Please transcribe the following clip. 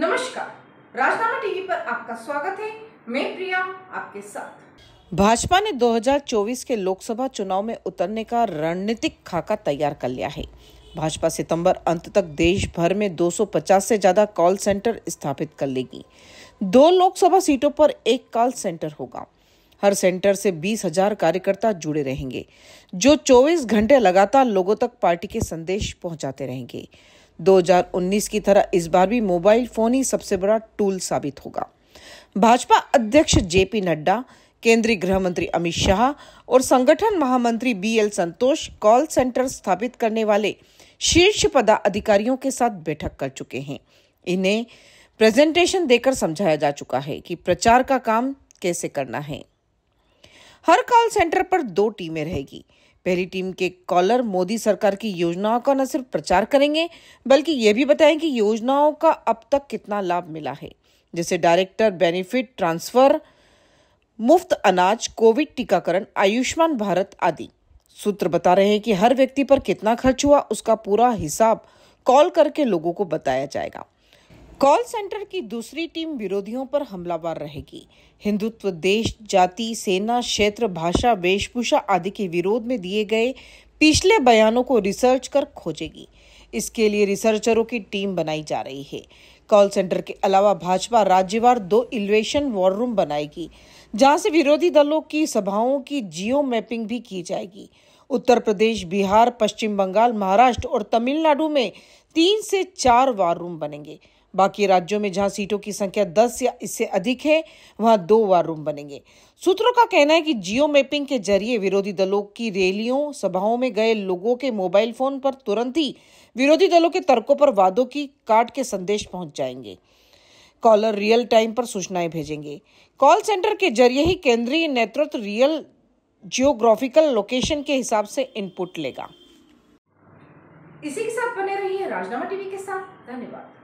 नमस्कार राजनामा टीवी पर आपका स्वागत है मैं प्रिया आपके साथ भाजपा ने 2024 के लोकसभा चुनाव में उतरने का रणनीतिक खाका तैयार कर लिया है भाजपा सितंबर अंत तक देश भर में 250 से ज्यादा कॉल सेंटर स्थापित कर लेगी दो लोकसभा सीटों पर एक कॉल सेंटर होगा हर सेंटर से बीस हजार कार्यकर्ता जुड़े रहेंगे जो 24 घंटे लगातार लोगों तक पार्टी के संदेश पहुंचाते रहेंगे 2019 की तरह इस बार भी मोबाइल फोन ही सबसे बड़ा टूल साबित होगा भाजपा अध्यक्ष जेपी नड्डा केंद्रीय गृह मंत्री अमित शाह और संगठन महामंत्री बी एल संतोष कॉल सेंटर स्थापित करने वाले शीर्ष पदाधिकारियों के साथ बैठक कर चुके हैं इन्हें प्रेजेंटेशन देकर समझाया जा चुका है कि प्रचार का काम कैसे करना है हर कॉल सेंटर पर दो टीमें रहेगी पहली टीम के कॉलर मोदी सरकार की योजनाओं का न सिर्फ प्रचार करेंगे बल्कि ये भी बताएं कि योजनाओं का अब तक कितना लाभ मिला है जैसे डायरेक्टर बेनिफिट ट्रांसफर मुफ्त अनाज कोविड टीकाकरण आयुष्मान भारत आदि सूत्र बता रहे हैं कि हर व्यक्ति पर कितना खर्च हुआ उसका पूरा हिसाब कॉल करके लोगों को बताया जाएगा कॉल सेंटर की दूसरी टीम विरोधियों पर हमलावर रहेगी हिंदुत्व देश जाति सेना क्षेत्र भाषा वेशभूषा आदि के विरोध में दिए गए पिछले बयानों को रिसर्च कर खोजेगी इसके लिए रिसर्चरों की टीम बनाई जा रही है कॉल सेंटर के अलावा भाजपा राज्यवार दो इलेवेशन वॉर रूम बनाएगी जहां से विरोधी दलों की सभाओं की जियो मैपिंग भी की जाएगी उत्तर प्रदेश बिहार पश्चिम बंगाल महाराष्ट्र और तमिलनाडु में तीन से चार वार रूम बनेंगे बाकी राज्यों में जहां सीटों की संख्या 10 या इससे अधिक है वहां दो वार रूम बनेंगे सूत्रों का कहना है कि जियो मैपिंग के जरिए विरोधी दलों की रैलियों सभाओं में गए लोगों के मोबाइल फोन पर तुरंत ही विरोधी दलों के तर्कों पर वादों की काट के संदेश पहुंच जाएंगे कॉलर रियल टाइम पर सूचनाएं भेजेंगे कॉल सेंटर के जरिए ही केंद्रीय नेतृत्व रियल जियोग्राफिकल लोकेशन के हिसाब से इनपुट लेगा इसी के साथ बने रहिए राजनामा टीवी के साथ धन्यवाद